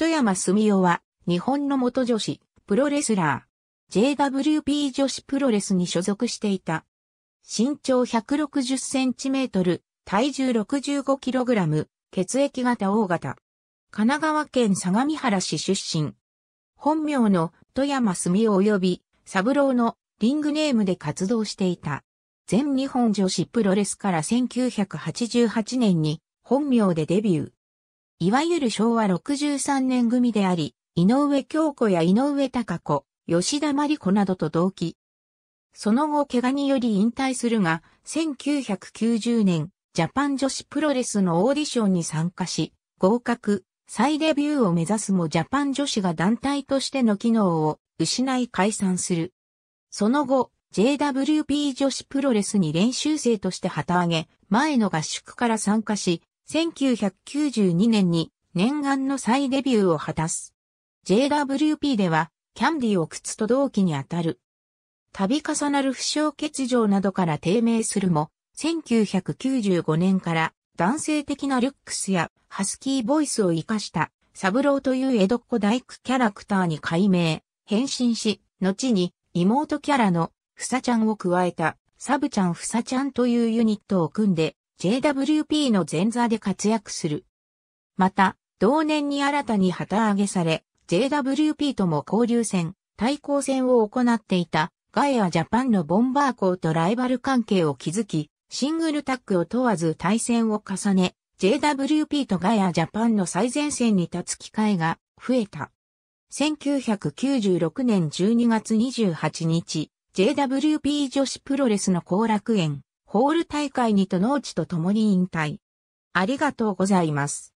富山澄夫は、日本の元女子、プロレスラー。JWP 女子プロレスに所属していた。身長160センチメートル、体重65キログラム、血液型 O 型。神奈川県相模原市出身。本名の富山澄夫及び、サブローのリングネームで活動していた。全日本女子プロレスから1988年に本名でデビュー。いわゆる昭和63年組であり、井上京子や井上隆子、吉田真理子などと同期。その後怪我により引退するが、1990年、ジャパン女子プロレスのオーディションに参加し、合格、再デビューを目指すもジャパン女子が団体としての機能を失い解散する。その後、JWP 女子プロレスに練習生として旗揚げ、前の合宿から参加し、1992年に念願の再デビューを果たす。JWP では、キャンディを靴と同期にあたる。度重なる負傷欠場などから低迷するも、1995年から男性的なルックスやハスキーボイスを活かしたサブローという江戸っ子大工キャラクターに改名、変身し、後に妹キャラのふさちゃんを加えたサブちゃんふさちゃんというユニットを組んで JWP の前座で活躍する。また、同年に新たに旗揚げされ、JWP とも交流戦、対抗戦を行っていたガイアジャパンのボンバー校とライバル関係を築き、シングルタッグを問わず対戦を重ね、JWP とガイアジャパンの最前線に立つ機会が増えた。1996年12月28日、JWP 女子プロレスの後楽園、ホール大会にと農地と共に引退。ありがとうございます。